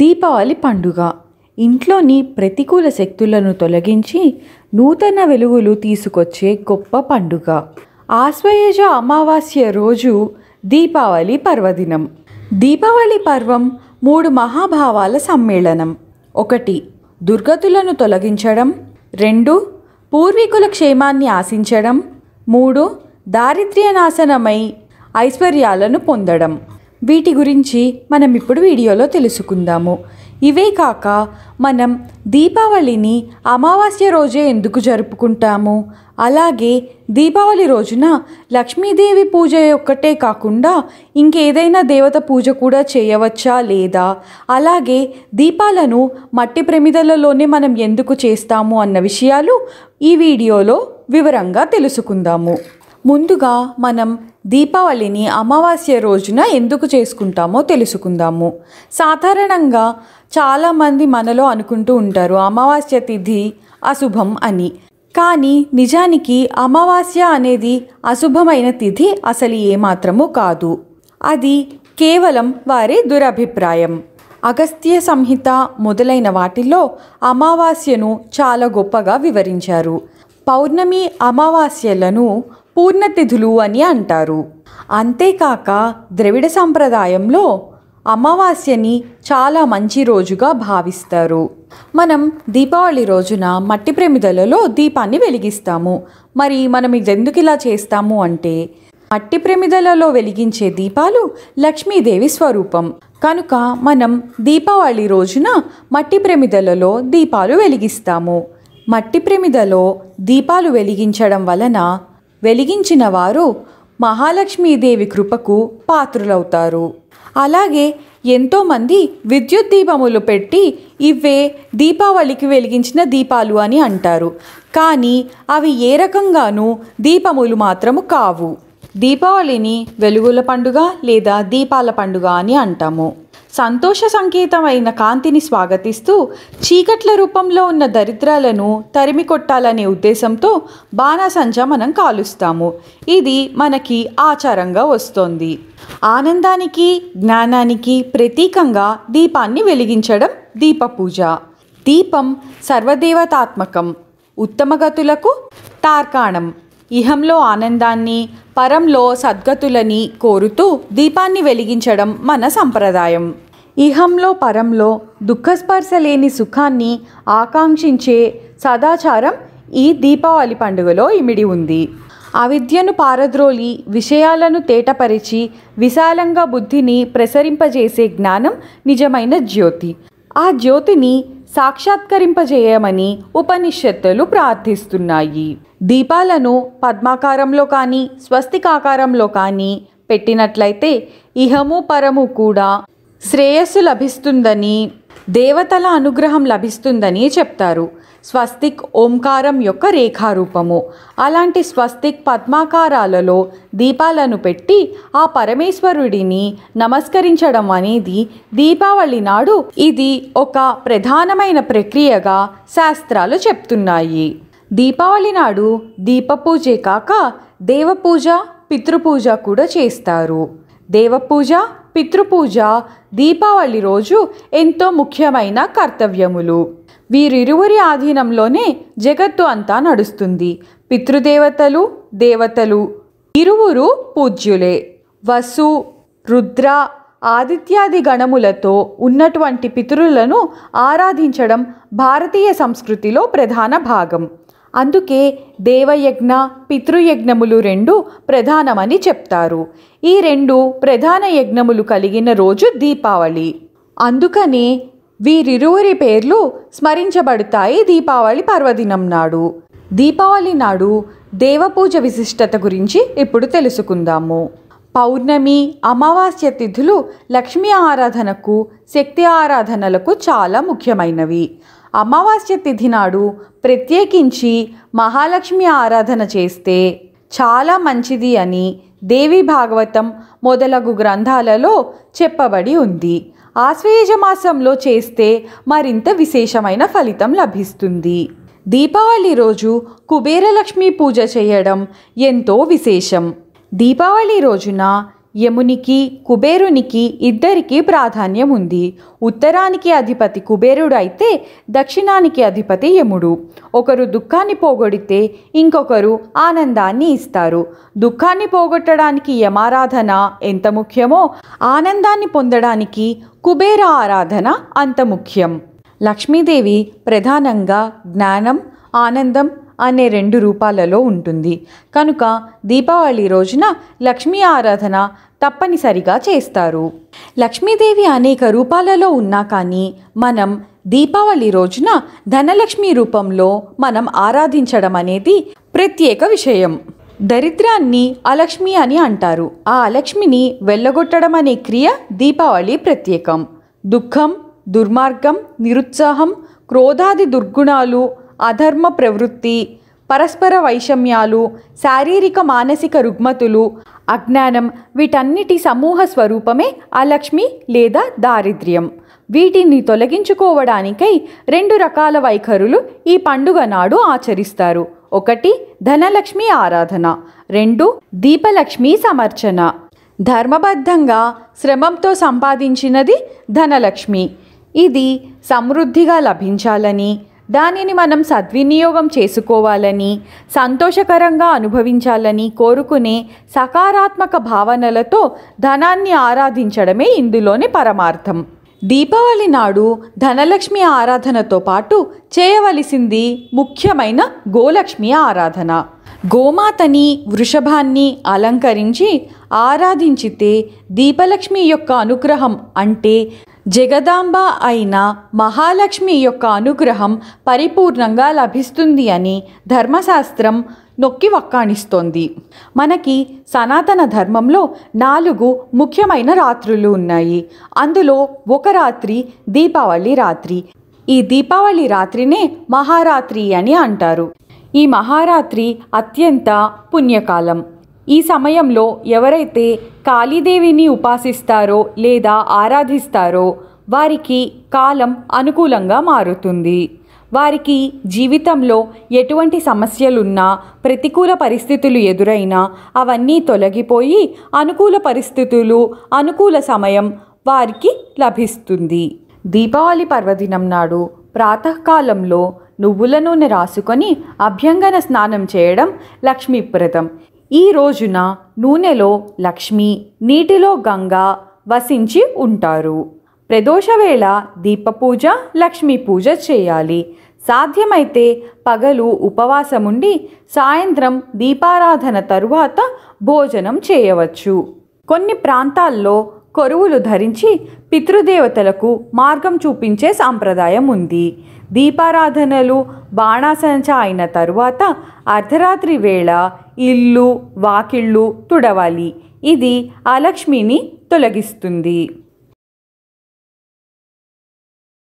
దీపావళి పండుగ ఇంట్లోని ప్రతికూల శక్తులను తొలగించి నూతన వెలుగులు తీసుకొచ్చే గొప్ప పండుగ ఆశ్వయజ అమావాస్య రోజు దీపావళి పర్వదినం దీపావళి పర్వం మూడు మహాభావాల సమ్మేళనం ఒకటి దుర్గతులను తొలగించడం రెండు పూర్వీకుల క్షేమాన్ని ఆశించడం మూడు దారిద్ర్యనాశనమై ఐశ్వర్యాలను పొందడం వీటి గురించి మనం ఇప్పుడు వీడియోలో తెలుసుకుందాము ఇవే కాక మనం దీపావళిని అమావాస్య రోజే ఎందుకు జరుపుకుంటాము అలాగే దీపావళి రోజున లక్ష్మీదేవి పూజ ఒక్కటే కాకుండా ఇంకేదైనా దేవత పూజ కూడా చేయవచ్చా లేదా అలాగే దీపాలను మట్టి ప్రమిదలలోనే మనం ఎందుకు చేస్తాము అన్న విషయాలు ఈ వీడియోలో వివరంగా తెలుసుకుందాము ముందుగా మనం దీపావళిని అమావాస్య రోజున ఎందుకు చేసుకుంటామో తెలుసుకుందాము సాధారణంగా చాలామంది మనలో అనుకుంటూ ఉంటారు అమావాస్య తిథి అశుభం అని కానీ నిజానికి అమావాస్య అనేది అశుభమైన తిథి అసలు ఏమాత్రము కాదు అది కేవలం వారి దురభిప్రాయం అగస్త్య సంహిత మొదలైన వాటిల్లో అమావాస్యను చాలా గొప్పగా వివరించారు పౌర్ణమి అమావాస్యలను పూర్ణతిథులు అని అంటారు అంతేకాక ద్రవిడ సంప్రదాయంలో అమావాస్యని చాలా మంచి రోజుగా భావిస్తారు మనం దీపావళి రోజున మట్టి ప్రమిదలలో దీపాన్ని వెలిగిస్తాము మరి మనం ఇదెందుకు ఇలా చేస్తాము అంటే మట్టి ప్రమిదలలో వెలిగించే దీపాలు లక్ష్మీదేవి స్వరూపం కనుక మనం దీపావళి రోజున మట్టి ప్రమిదలలో దీపాలు వెలిగిస్తాము మట్టి ప్రమిదలో దీపాలు వెలిగించడం వలన వెలిగించిన వారు మహాలక్ష్మీదేవి కృపకు పాత్రులవుతారు అలాగే ఎంతోమంది విద్యుత్ దీపములు పెట్టి ఇవే దీపావళికి వెలిగించిన దీపాలు అని అంటారు కానీ అవి ఏ రకంగానూ దీపములు మాత్రము కావు దీపావళిని వెలుగుల పండుగ లేదా దీపాల పండుగ అని అంటాము సంతోష సంకేతమైన కాంతిని స్వాగతిస్తూ చీకట్ల రూపంలో ఉన్న దరిద్రాలను తరిమి కొట్టాలనే ఉద్దేశంతో బాణాసంచ మనం కాలుస్తాము ఇది మనకి ఆచారంగా వస్తోంది ఆనందానికి జ్ఞానానికి ప్రతీకంగా దీపాన్ని వెలిగించడం దీప పూజ దీపం సర్వదేవతాత్మకం ఉత్తమగతులకు తార్కాణం ఇహంలో ఆనందాన్ని పరంలో సద్గతులని కోరుతూ దీపాన్ని వెలిగించడం మన సంప్రదాయం ఇహంలో పరంలో దుఃఖస్పర్శ లేని సుఖాన్ని ఆకాంక్షించే సదాచారం ఈ దీపావళి పండుగలో ఇమిడి ఉంది అవిద్యను పారద్రోలి విషయాలను తేటపరిచి విశాలంగా బుద్ధిని ప్రసరింపజేసే జ్ఞానం నిజమైన జ్యోతి ఆ జ్యోతిని సాక్షాత్కరింపజేయమని ఉపనిషత్తులు ప్రార్థిస్తున్నాయి దీపాలను పద్మాకారంలో కానీ స్వస్తికాకారంలో కానీ పెట్టినట్లయితే ఇహము పరము కూడా శ్రేయస్సు లభిస్తుందని దేవతల అనుగ్రహం లభిస్తుందని చెప్తారు స్వస్తిక్ ఓంకారం యొక్క రేఖారూపము అలాంటి స్వస్తిక్ పద్మాకారాలలో దీపాలను పెట్టి ఆ పరమేశ్వరుడిని నమస్కరించడం అనేది దీపావళి నాడు ఇది ఒక ప్రధానమైన ప్రక్రియగా శాస్త్రాలు చెప్తున్నాయి దీపావళి నాడు దీపపూజే కాక దేవపూజ పితృపూజ కూడా చేస్తారు దేవపూజ పితృపూజ దీపావళి రోజు ఎంతో ముఖ్యమైన కర్తవ్యములు వీరిరువురి ఆధీనంలోనే జగత్తు అంతా నడుస్తుంది పితృదేవతలు దేవతలు ఇరువురు పూజ్యులే వసు రుద్ర ఆదిత్యాది గణములతో ఉన్నటువంటి పితృలను ఆరాధించడం భారతీయ సంస్కృతిలో ప్రధాన భాగం అందుకే దేవయజ్ఞ పితృయజ్ఞములు రెండు ప్రధానమని చెప్తారు ఈ రెండు ప్రధాన యజ్ఞములు కలిగిన రోజు దీపావళి అందుకనే వీరిరువురి పేర్లు స్మరించబడతాయి దీపావళి పర్వదినం నాడు దీపావళి నాడు దేవపూజ విశిష్టత గురించి ఇప్పుడు తెలుసుకుందాము పౌర్ణమి అమావాస్య తిథులు లక్ష్మీ ఆరాధనకు శక్తి ఆరాధనలకు చాలా ముఖ్యమైనవి అమావాస్య తిథి నాడు ప్రత్యేకించి మహాలక్ష్మి ఆరాధన చేస్తే చాలా మంచిది అని దేవి భాగవతం మొదలగు గ్రంథాలలో చెప్పబడి ఉంది ఆశ్వేయమాసంలో చేస్తే మరింత విశేషమైన ఫలితం లభిస్తుంది దీపావళి రోజు కుబేరలక్ష్మి పూజ చేయడం ఎంతో విశేషం దీపావళి రోజున యమునికి కుబేరునికి ఇద్దరికీ ప్రాధాన్యం ఉంది ఉత్తరానికి అధిపతి కుబేరుడు అయితే దక్షిణానికి అధిపతి యముడు ఒకరు దుఃఖాన్ని పోగొడితే ఇంకొకరు ఆనందాన్ని ఇస్తారు దుఃఖాన్ని పోగొట్టడానికి యమారాధన ఎంత ముఖ్యమో ఆనందాన్ని పొందడానికి కుబేర ఆరాధన అంత ముఖ్యం లక్ష్మీదేవి ప్రధానంగా జ్ఞానం ఆనందం అనే రెండు రూపాలలో ఉంటుంది కనుక దీపావళి రోజున లక్ష్మీ ఆరాధన తప్పనిసరిగా చేస్తారు లక్ష్మీదేవి అనేక రూపాలలో ఉన్నా కానీ మనం దీపావళి రోజున ధనలక్ష్మి రూపంలో మనం ఆరాధించడం అనేది ప్రత్యేక విషయం దరిద్రాన్ని అలక్ష్మి అని అంటారు ఆ అలక్ష్మిని వెళ్ళగొట్టడం అనే క్రియ దీపావళి ప్రత్యేకం దుఃఖం దుర్మార్గం నిరుత్సాహం క్రోధాది దుర్గుణాలు అధర్మ ప్రవృత్తి పరస్పర వైషమ్యాలు శారీరక మానసిక రుగ్మతులు అజ్ఞానం వీటన్నిటి సమూహ స్వరూపమే అలక్ష్మి లేదా దారిద్ర్యం వీటిని తొలగించుకోవడానికై రెండు రకాల వైఖరులు ఈ పండుగ నాడు ఆచరిస్తారు ఒకటి ధనలక్ష్మి ఆరాధన రెండు దీపలక్ష్మి సమర్చన ధర్మబద్ధంగా శ్రమంతో సంపాదించినది ధనలక్ష్మి ఇది సమృద్ధిగా లభించాలని దానిని మనం సద్వినియోగం చేసుకోవాలని సంతోషకరంగా అనుభవించాలని కోరుకునే సకారాత్మక భావనలతో ధనాన్ని ఆరాధించడమే ఇందులోని పరమార్థం దీపావళి నాడు ధనలక్ష్మి ఆరాధనతో పాటు చేయవలసింది ముఖ్యమైన గోలక్ష్మి ఆరాధన గోమాతని వృషభాన్ని అలంకరించి ఆరాధించితే దీపలక్ష్మి యొక్క అనుగ్రహం అంటే జగదాంబ అయిన మహాలక్ష్మి యొక్క అనుగ్రహం పరిపూర్ణంగా లభిస్తుంది అని ధర్మశాస్త్రం నొక్కి వక్కాణిస్తోంది మనకి సనాతన ధర్మంలో నాలుగు ముఖ్యమైన రాత్రులు ఉన్నాయి అందులో ఒక రాత్రి దీపావళి రాత్రి ఈ దీపావళి రాత్రినే మహారాత్రి అని అంటారు ఈ మహారాత్రి అత్యంత పుణ్యకాలం ఈ సమయంలో ఎవరైతే కాళీదేవిని ఉపాసిస్తారో లేదా ఆరాధిస్తారో వారికి కాలం అనుకూలంగా మారుతుంది వారికి జీవితంలో ఎటువంటి సమస్యలున్నా ప్రతికూల పరిస్థితులు ఎదురైనా అవన్నీ తొలగిపోయి అనుకూల పరిస్థితులు అనుకూల సమయం వారికి లభిస్తుంది దీపావళి పర్వదినం నాడు ప్రాతకాలంలో నువ్వుల నూనె రాసుకొని అభ్యంగన స్నానం చేయడం లక్ష్మీప్రదం ఈ రోజున నూనెలో లక్ష్మి నీటిలో గంగా వసించి ఉంటారు ప్రదోషవేళ దీపపూజ లక్ష్మీ పూజ చేయాలి సాధ్యమైతే పగలు ఉపవాసముండి సాయంత్రం దీపారాధన తరువాత భోజనం చేయవచ్చు కొన్ని ప్రాంతాల్లో కొరువులు ధరించి పితృదేవతలకు మార్గం చూపించే సాంప్రదాయం ఉంది దీపారాధనలు బాణాసంచ అయిన తరువాత అర్ధరాత్రి వేళ ఇల్లు వాకిళ్ళు తుడవాలి ఇది ఆ తొలగిస్తుంది